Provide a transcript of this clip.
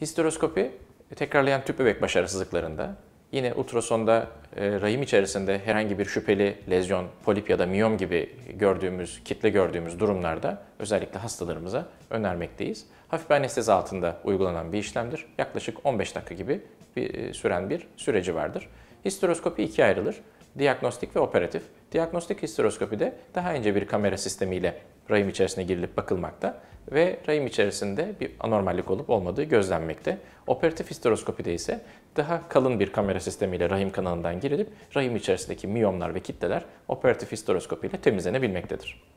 Histeroskopi e, tekrarlayan tüp bebek başarısızlıklarında, yine ultrasonda e, rahim içerisinde herhangi bir şüpheli lezyon, polip ya da miyom gibi gördüğümüz, kitle gördüğümüz durumlarda özellikle hastalarımıza önermekteyiz. Hafif anestezi altında uygulanan bir işlemdir. Yaklaşık 15 dakika gibi bir, e, süren bir süreci vardır. Histeroskopi ikiye ayrılır. diagnostik ve operatif. Diyagnostik histeroskopide daha ince bir kamera sistemiyle rahim içerisine girilip bakılmakta ve rahim içerisinde bir anormallik olup olmadığı gözlenmekte. Operatif histeroskopide ise daha kalın bir kamera sistemiyle rahim kanalından girilip rahim içerisindeki miyomlar ve kitleler operatif histeroskopiyle temizlenebilmektedir.